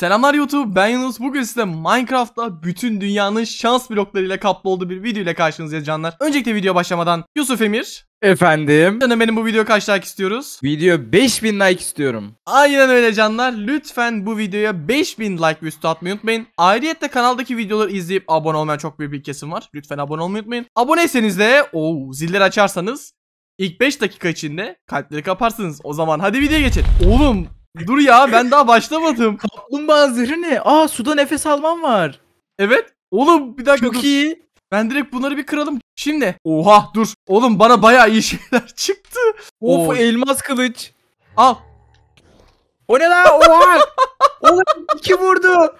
Selamlar YouTube ben Yunus bugün size Minecraft'ta bütün dünyanın şans bloklarıyla kaplı olduğu bir video ile karşınızdayız canlar. Öncelikle video başlamadan Yusuf Emir. Efendim. Canım benim bu video kaç like istiyoruz? Video 5000 like istiyorum. Aynen öyle canlar. Lütfen bu videoya 5000 like üstü atmayı unutmayın. Ayrıyetle kanaldaki videoları izleyip abone olmayan çok büyük bir kesim var. Lütfen abone olmayı unutmayın. Aboneyseniz de o zilleri açarsanız ilk 5 dakika içinde kalpleri kaparsınız. O zaman hadi videoya geçelim. Oğlum Dur ya ben daha başlamadım. Kaplumbağa zırhı ne? Aa suda nefes alman var. Evet. Oğlum bir dakika Çok iyi. Ben direkt bunları bir kıralım. Şimdi. Oha dur. Oğlum bana baya iyi şeyler çıktı. Of Oo. elmas kılıç. Al. O ne lan? Oha. Oğlum iki vurdu.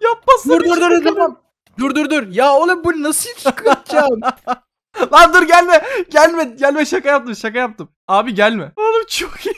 Yapmasın. Dur dur dur dur tamam. Dur dur dur. Ya oğlum bu nasıl çıkacağım? lan dur gelme. Gelme. Gelme şaka yaptım. Şaka yaptım. Abi gelme çok iyi.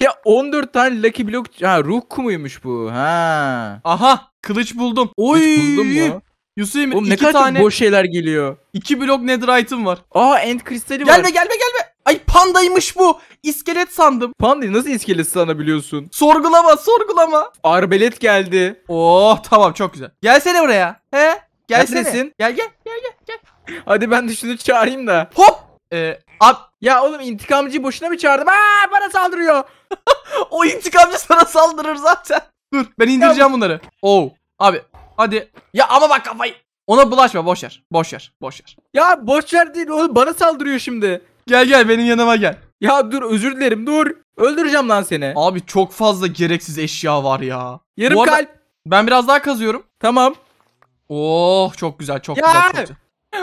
ya 14 tane Lucky Block. Ha ruh kumuymuş bu. Ha. Aha kılıç buldum. Oy. Kılıç buldum mu? Yusuf Oğlum ne kadar tane... boş şeyler geliyor. İki blok item var. Aa end kristali gelme, var. Gelme gelme gelme. Ay pandaymış bu. İskelet sandım. Pandayı nasıl iskelet sanabiliyorsun? Sorgulama sorgulama. Arbelet geldi. Oh tamam çok güzel. Gelsene buraya. He? Gelsene. Neredesin? Gel gel gel gel. gel. Hadi ben de şunu çağırayım da. Hop. Ee, Ab ya oğlum intikamcıyı boşuna mı çağırdım? Aa bana saldırıyor. o intikamcı sana saldırır zaten. Dur ben indireceğim bunları. Oo. Oh, abi hadi. Ya ama bak kafayı. Ona bulaşma boş ver. Boş ver. Boş ver. Ya boş ver değil oğlum bana saldırıyor şimdi. Gel gel benim yanıma gel. Ya dur özür dilerim dur. Öldüreceğim lan seni. Abi çok fazla gereksiz eşya var ya. Yarım arada, kalp. Ben biraz daha kazıyorum. Tamam. Oh çok güzel çok ya. güzel. Çok güzel.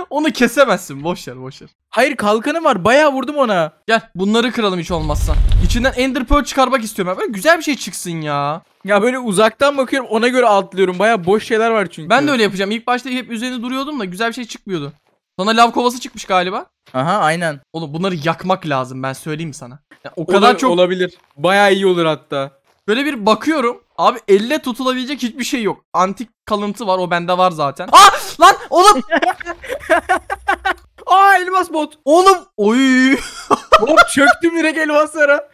Onu kesemezsin. Boş ver boş ver. Hayır kalkanı var. Bayağı vurdum ona. Gel bunları kıralım hiç olmazsa. İçinden Ender Pearl çıkarmak istiyorum. Böyle güzel bir şey çıksın ya. Ya böyle uzaktan bakıyorum ona göre altlıyorum. Bayağı boş şeyler var çünkü. Ben de öyle yapacağım. İlk başta hep üzerine duruyordum da güzel bir şey çıkmıyordu. Sana lav kovası çıkmış galiba. Aha aynen. Oğlum bunları yakmak lazım ben söyleyeyim sana. Ya, o kadar çok olabilir. Bayağı iyi olur hatta. Böyle bir bakıyorum. Abi elle tutulabilecek hiçbir şey yok. Antik kalıntı var o bende var zaten. Aa ah! lan oğlum. Aa elmas bot. Oğlum. Oy. oğlum çöktüm direkt elmaslara.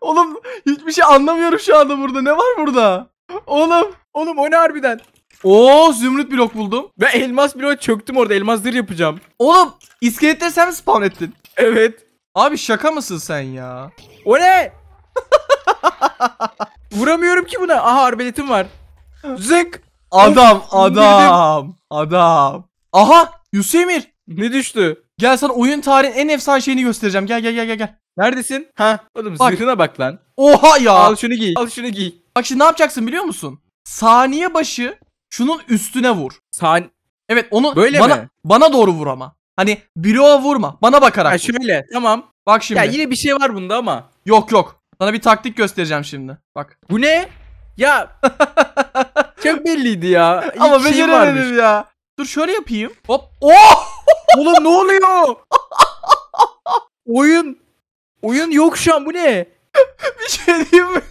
oğlum hiçbir şey anlamıyorum şu anda burada. Ne var burada? Oğlum. Oğlum o ne harbiden? Oo zümrüt blok buldum. Ve elmas bloğa çöktüm orada. Elmas yapacağım. Oğlum iskeletleri sen mi spawn ettin? Evet. Abi şaka mısın sen ya? O ne? Vuramıyorum ki buna. Aha arbeletim var. Zık. Adam adam adam. Aha Yusemir. Ne düştü? Gel sana oyun tarihin en efsane şeyini göstereceğim. Gel gel gel gel gel. Neredesin? Ha? Oğlum Bak. zırhına bak lan. Oha ya. Al şunu giy. Al şunu giy. Bak şimdi ne yapacaksın biliyor musun? Saniye başı şunun üstüne vur. Sani. Evet onu Böyle bana mi? bana doğru vur ama. Hani bloğa vurma. Bana bakarak. Ha, vur. şöyle. Tamam. Bak şimdi. Ya yine bir şey var bunda ama. Yok yok. Sana bir taktik göstereceğim şimdi. Bak. Bu ne? Ya. Çok belliydi ya. İlk Ama şey beceremedim ya. Dur şöyle yapayım. Hop. Oh! Oğlum ne oluyor? Oyun. Oyun yok şu an bu ne? bir şey diyeyim mi?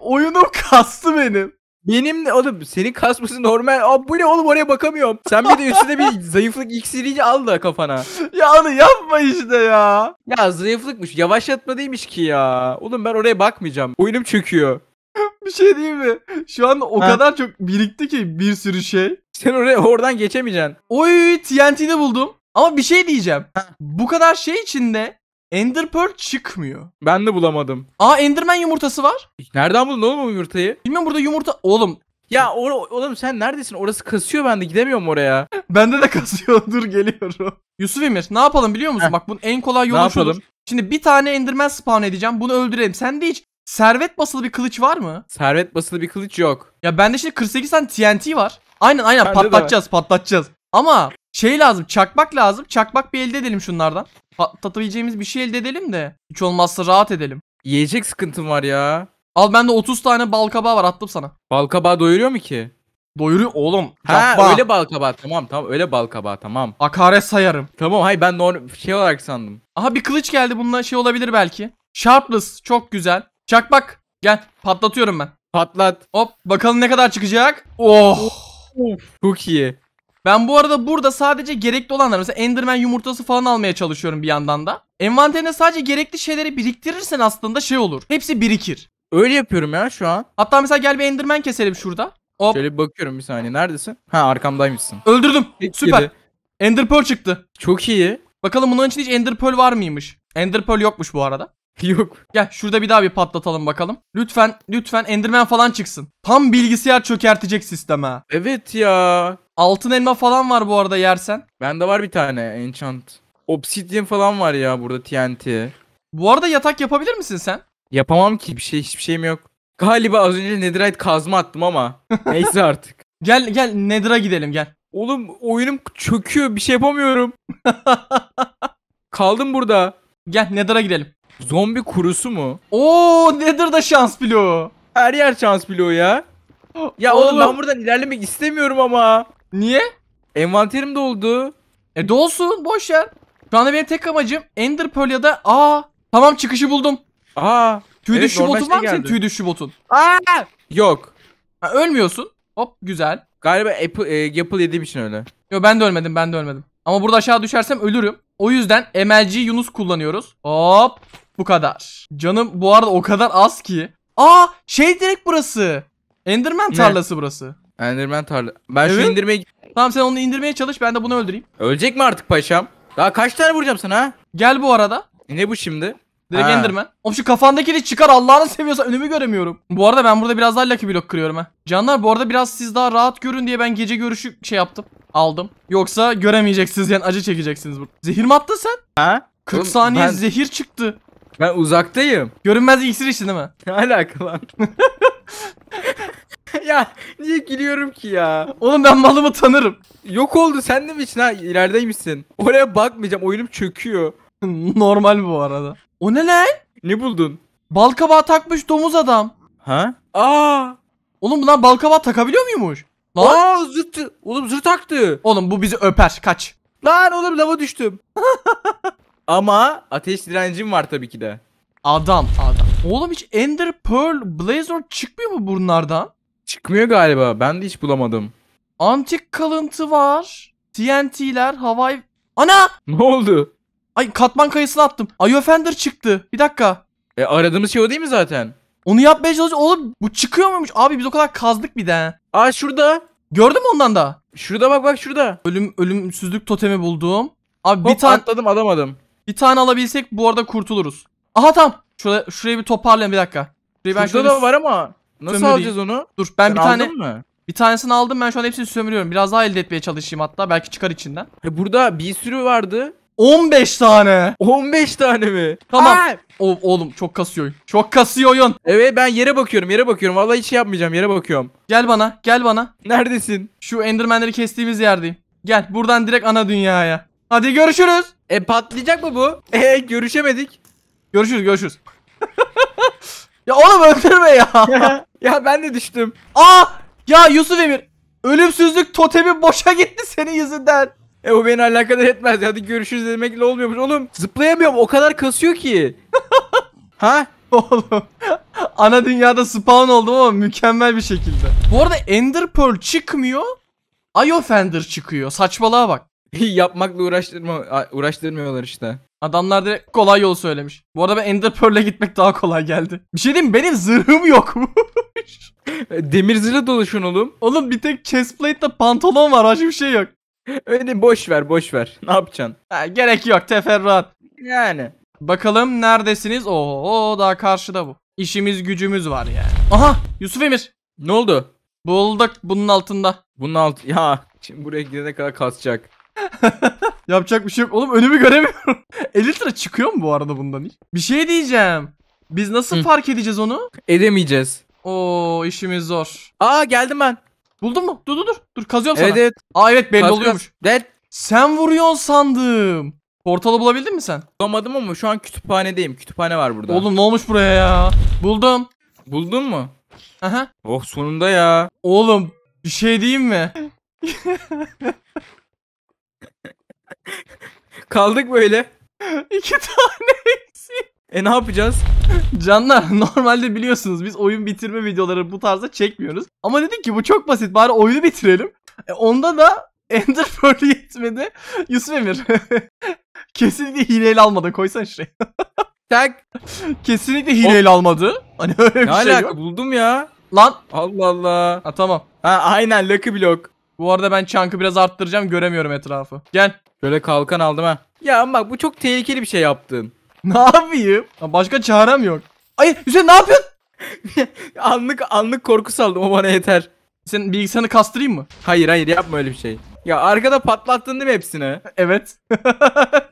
Oyunum kastı benim. Benim de oğlum senin kasması normal. Aa, bu ne oğlum oraya bakamıyorum. Sen bir de üstüne bir zayıflık iksiri al da kafana. ya onu yapma işte ya. Ya zayıflıkmış. Yavaşlatma değilmiş ki ya. Oğlum ben oraya bakmayacağım. Oyunum çöküyor. bir şey değil mi? Şu an o Ha. kadar çok birikti ki bir sürü şey. Sen oraya oradan geçemeyeceksin. Oy TNT'de buldum. Ama bir şey diyeceğim. Bu kadar şey içinde Ender Pearl çıkmıyor. Ben de bulamadım. Aa Enderman yumurtası var. Nereden buldun oğlum yumurtayı? Bilmiyorum burada yumurta... Oğlum ya or oğlum sen neredesin? Orası kasıyor bende gidemiyorum oraya. Bende de kasıyor. Dur geliyorum. Yusuf Emir ne yapalım biliyor musun? Bak bunun en kolay yolu şudur. Şimdi bir tane Enderman spawn edeceğim. Bunu öldürelim. Sen de hiç servet basılı bir kılıç var mı? Servet basılı bir kılıç yok. Ya bende şimdi 48 tane TNT var. Aynen aynen bende patlatacağız patlatacağız. Ama şey lazım çakmak lazım. Çakmak bir elde edelim şunlardan patlatabileceğimiz bir şey elde edelim de. Hiç olmazsa rahat edelim. Yiyecek sıkıntım var ya. Al bende 30 tane bal kabağı var attım sana. Bal kabağı doyuruyor mu ki? Doyuruyor oğlum. Ha Yapma. öyle bal kabağı tamam tamam öyle bal kabağı tamam. Hakaret sayarım. Tamam hayır ben normal şey olarak sandım. Aha bir kılıç geldi bununla şey olabilir belki. Sharpless çok güzel. Çakmak gel patlatıyorum ben. Patlat. Hop bakalım ne kadar çıkacak. Oh. Of, çok iyi. Ben bu arada burada sadece gerekli olanlar mesela Enderman yumurtası falan almaya çalışıyorum bir yandan da. Envanterine sadece gerekli şeyleri biriktirirsen aslında şey olur. Hepsi birikir. Öyle yapıyorum ya şu an. Hatta mesela gel bir Enderman keselim şurada. Hop. Şöyle bir bakıyorum bir saniye. Neredesin? Ha arkamdaymışsın. Öldürdüm. Süper. Yedi. Ender Pearl çıktı. Çok iyi. Bakalım bunun için hiç Ender Pearl var mıymış? Ender Pearl yokmuş bu arada. Yok. Gel şurada bir daha bir patlatalım bakalım. Lütfen lütfen Enderman falan çıksın. Tam bilgisayar çökertecek sisteme. Evet ya. Altın elma falan var bu arada yersen. Bende var bir tane enchant. Obsidian falan var ya burada TNT. Bu arada yatak yapabilir misin sen? Yapamam ki bir şey hiçbir şeyim yok. Galiba az önce netherite kazma attım ama neyse artık. Gel gel nether'a gidelim gel. Oğlum oyunum çöküyor bir şey yapamıyorum. Kaldım burada. Gel nether'a gidelim. Zombi kurusu mu? Oo nether'da şans bloğu. Her yer şans bloğu ya. Ya oğlum, oğlum ben buradan ilerlemek istemiyorum ama. Niye? Envanterim doldu. E dolsun boş ver. Şu anda benim tek amacım Ender Pearl ya da aa tamam çıkışı buldum. Aa. Tüy evet, düşüşü botun var mı senin tüy düşüşü botun? Aa! Yok. Ha, ölmüyorsun. Hop güzel. Galiba Apple, e, Apple yediğim için öyle. Yo ben de ölmedim ben de ölmedim. Ama burada aşağı düşersem ölürüm. O yüzden MLG Yunus kullanıyoruz. Hop bu kadar. Canım bu arada o kadar az ki. Aa şey direkt burası. Enderman tarlası ne? burası. Enderman tarla. Ben Evet. şu indirmeyi... Tamam sen onu indirmeye çalış ben de bunu öldüreyim. Ölecek mi artık paşam? Daha kaç tane vuracağım sana ha? Gel bu arada. E ne bu şimdi? Direkt Ha. Enderman. Oğlum şu kafandakini çıkar Allah'ını seviyorsa önümü göremiyorum. Bu arada ben burada biraz daha Lucky Block kırıyorum ha. Canlar bu arada biraz siz daha rahat görün diye ben gece görüşü şey yaptım. Aldım. Yoksa göremeyeceksiniz yani acı çekeceksiniz burada. Zehir mi attın sen? Ha? 40 Oğlum, saniye ben- zehir çıktı. Ben uzaktayım. Görünmez iksir içtin değil mi? Ne alaka lan? ya niye gülüyorum ki ya? Oğlum ben malımı tanırım. Yok oldu sen de mi için ha ilerideymişsin. Oraya bakmayacağım oyunum çöküyor. Normal bu arada. O ne lan? Ne buldun? Bal takmış domuz adam. Ha? Aa! Oğlum bunlar bal takabiliyor muymuş? Lan? Aa zırt. Oğlum zırt taktı. Oğlum bu bizi öper kaç. Lan oğlum lava düştüm. Ama ateş direncim var tabii ki de. Adam adam. Oğlum hiç Ender Pearl Blazer çıkmıyor mu bunlardan? Çıkmıyor galiba. Ben de hiç bulamadım. Antik kalıntı var. TNT'ler, Hawaii. Ana! Ne oldu? Ay katman kayısını attım. Ay Offender çıktı. Bir dakika. E aradığımız şey o değil mi zaten? Onu yapmaya çalışıyor. Oğlum bu çıkıyor muymuş? Abi biz o kadar kazdık bir de. Aa şurada. Gördün mü ondan da? Şurada bak bak şurada. Ölüm ölümsüzlük totemi buldum. Abi Hop, bir tane atladım alamadım. Bir tane alabilsek bu arada kurtuluruz. Aha tam. Şurada şurayı bir toparlayayım bir dakika. Şurayı ben şurada şöyle... da var ama Nasıl Sömüreyim. alacağız onu? Dur ben Sen bir tane mı? Bir tanesini aldım ben şu an hepsini sömürüyorum. Biraz daha elde etmeye çalışayım hatta belki çıkar içinden. E burada bir sürü vardı. 15 tane. 15 tane mi? Tamam. O, oğlum çok kasıyor Çok kasıyor oyun. Evet ben yere bakıyorum yere bakıyorum. Vallahi hiç şey yapmayacağım yere bakıyorum. Gel bana gel bana. Neredesin? Şu endermenleri kestiğimiz yerdeyim. Gel buradan direkt ana dünyaya. Hadi görüşürüz. E patlayacak mı bu? E görüşemedik. Görüşürüz görüşürüz. ya oğlum öldürme ya. Ya ben de düştüm. Aa! Ya Yusuf Emir. Ölümsüzlük totemi boşa gitti senin yüzünden. E o beni alakadar etmez. Hadi görüşürüz demekle olmuyormuş. Oğlum zıplayamıyorum. O kadar kasıyor ki. ha? Oğlum. Ana dünyada spawn oldum ama mükemmel bir şekilde. Bu arada Ender Pearl çıkmıyor. Eye Offender çıkıyor. Saçmalığa bak. Yapmakla uğraştırma, uğraştırmıyorlar işte. Adamlar direkt kolay yol söylemiş. Bu arada ben Ender Pearl'e gitmek daha kolay geldi. Bir şey diyeyim benim zırhım yok mu? Demir zırhla dolaşın oğlum. Oğlum bir tek chestplate ile pantolon var. Başka bir şey yok. Öyle boş ver boş ver. Ne yapacaksın? Ha, gerek yok teferruat. Yani. Bakalım neredesiniz? Oo daha karşıda bu. İşimiz gücümüz var yani. Aha Yusuf Emir. Ne oldu? Bulduk bunun altında. Bunun alt ya şimdi buraya gidene kadar kasacak. Yapacak bir şey yok. Oğlum önümü göremiyorum. 50 lira çıkıyor mu bu arada bundan hiç? Bir şey diyeceğim. Biz nasıl Hı. fark edeceğiz onu? Edemeyeceğiz. Oo işimiz zor. Aa geldim ben. Buldun mu? Dur dur dur. Dur kazıyorum evet, sana. Evet. Aa evet belli Kaz, oluyormuş. Kaz. Sen vuruyorsun sandım. Portalı bulabildin mi sen? Bulamadım ama şu an kütüphanedeyim. Kütüphane var burada. Oğlum ne olmuş buraya ya? Buldum. Buldun mu? Aha. Oh sonunda ya. Oğlum bir şey diyeyim mi? Kaldık böyle. İki tane eksik. E ne yapacağız? Canlar normalde biliyorsunuz biz oyun bitirme videoları bu tarzda çekmiyoruz. Ama dedik ki bu çok basit bari oyunu bitirelim. E, onda da Ender Pearl'ü yetmedi. Yusuf Emir. Kesinlikle hileyle almadı. koysan şuraya. Tak. Kesinlikle hileyle almadı. Hani öyle bir ne şey yok. buldum ya. Lan. Allah Allah. Ha tamam. Ha aynen Lucky Block. Bu arada ben çankı biraz arttıracağım göremiyorum etrafı. Gel. Şöyle kalkan aldım ha. Ya bak bu çok tehlikeli bir şey yaptın. Ne yapayım? başka çarem yok. Ay Hüseyin ne yapıyorsun? anlık anlık korku saldım o bana yeter. Sen bilgisayarını kastırayım mı? Hayır hayır yapma öyle bir şey. Ya arkada patlattın değil mi hepsini? Evet.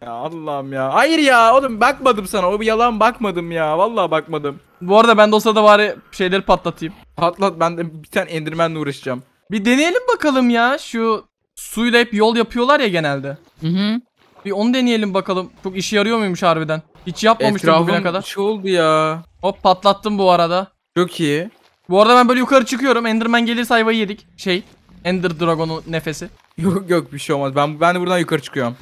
ya Allah'ım ya. Hayır ya oğlum bakmadım sana. O bir yalan bakmadım ya. Vallahi bakmadım. Bu arada ben de o sırada bari şeyleri patlatayım. Patlat ben de bir tane endirmenle uğraşacağım. Bir deneyelim bakalım ya. Şu suyla hep yol yapıyorlar ya genelde. Hı hı. Bir onu deneyelim bakalım. Çok işe yarıyor muymuş harbiden? Hiç yapmamıştım Etrafım bugüne kadar. şey oldu ya. Hop patlattım bu arada. Çok iyi. Bu arada ben böyle yukarı çıkıyorum. Enderman gelir sayfayı yedik. Şey. Ender Dragon'un nefesi. Yok yok bir şey olmaz. Ben ben de buradan yukarı çıkıyorum.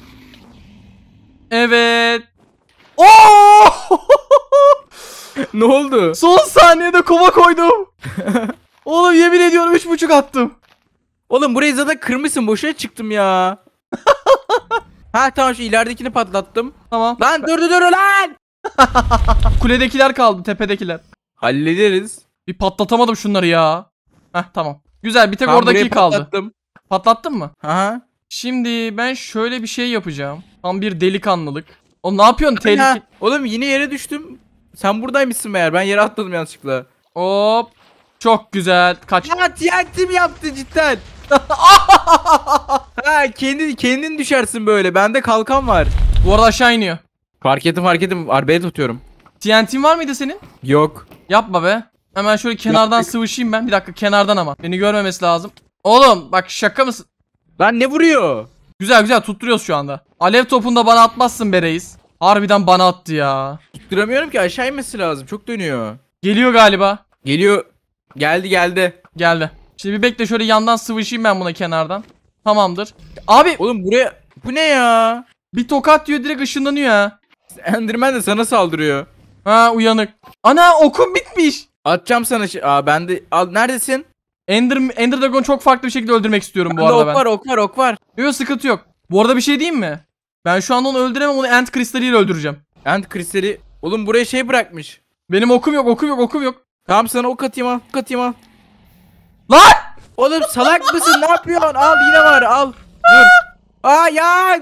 Evet. Oo! ne oldu? Son saniyede kova koydum. Oğlum yemin ediyorum 3.5 attım. Oğlum burayı zaten kırmışsın. Boşuna çıktım ya. Ha tamam şu ileridekini patlattım. Tamam. Lan dur dur dur lan. Kuledekiler kaldı tepedekiler. Hallederiz. Bir patlatamadım şunları ya. Heh tamam. Güzel bir tek Tam oradaki kaldı. Patlattım. Patlattın mı? Aha. Şimdi ben şöyle bir şey yapacağım. Tam bir delikanlılık. O ne yapıyorsun tehlike? Oğlum yine yere düştüm. Sen buradaymışsın meğer. Ben yere atladım yanlışlıkla. Hop. Çok güzel. Kaç. Ya TNT'm yaptı cidden. ha kendi kendin düşersin böyle. Bende kalkan var. Bu arada aşağı iniyor. Fark ettim fark ettim. Arbeye tutuyorum. TNT'in var mıydı senin? Yok. Yapma be. Hemen şöyle kenardan Yaptık. sıvışayım ben. Bir dakika kenardan ama. Beni görmemesi lazım. Oğlum bak şaka mısın? Lan ne vuruyor? Güzel güzel tutturuyoruz şu anda. Alev topunda bana atmazsın be reis. Harbiden bana attı ya. Tutturamıyorum ki aşağı inmesi lazım. Çok dönüyor. Geliyor galiba. Geliyor. Geldi geldi. Geldi. Şimdi bir bekle şöyle yandan sıvışayım ben buna kenardan. Tamamdır. Abi Oğlum buraya bu ne ya? bir tokat diyor direkt ışınlanıyor ha. Enderman de sana saldırıyor. Ha uyanık. Ana okum bitmiş. Atacağım sana şey. Aa ben de al neredesin? Ender, Ender Dragon çok farklı bir şekilde öldürmek istiyorum bu Bende arada ok ben. var ok var ok var. Yok sıkıntı yok. Bu arada bir şey diyeyim mi? Ben şu an onu öldüremem onu End kristaliyle öldüreceğim. End kristali. Oğlum buraya şey bırakmış. Benim okum yok okum yok okum yok. Tamam sana ok atayım al ok atayım al. Lan! Oğlum salak mısın? Ne yapıyorsun? Al yine var al. Dur. Aa ya!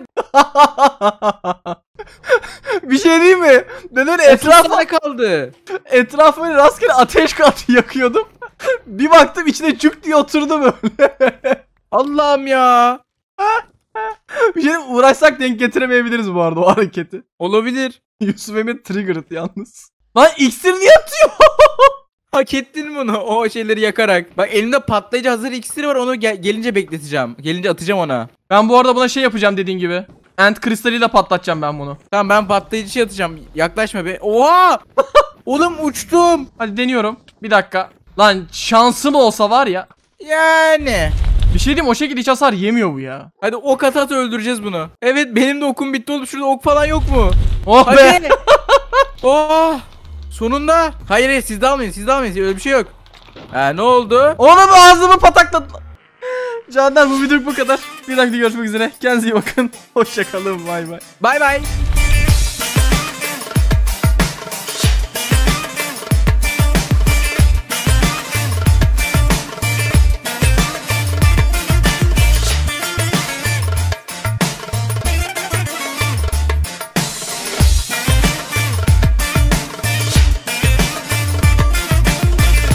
bir şey değil mi? Neden etrafa kaldı? Etrafı rastgele ateş katı yakıyordum. bir baktım içine cük diye oturdum öyle. Allah'ım ya. bir şey uğraşsak denk getiremeyebiliriz bu arada o hareketi. Olabilir. Yusuf Emin triggered yalnız. Lan iksir niye atıyor? Hak ettin bunu o şeyleri yakarak. Bak elimde patlayıcı hazır iksiri var onu gel gelince bekleteceğim. Gelince atacağım ona. Ben bu arada buna şey yapacağım dediğin gibi. Ant kristaliyle patlatacağım ben bunu. Tamam ben patlayıcı şey atacağım. Yaklaşma be. Oha! Oğlum uçtum. Hadi deniyorum. Bir dakika. Lan şansım olsa var ya. Yani. Bir şey diyeyim o şekilde hiç hasar yemiyor bu ya. Hadi ok at at öldüreceğiz bunu. Evet benim de okum bitti oğlum. Şurada ok falan yok mu? Oh Hadi. be. oh. Sonunda. Hayır hayır siz de almayın siz de almayın öyle bir şey yok. Ha ne oldu? Oğlum ağzımı patakladı? Canlar bu video bu kadar. Bir dakika görüşmek üzere. Kendinize iyi bakın. Hoşçakalın. Bay bay. Bay bay.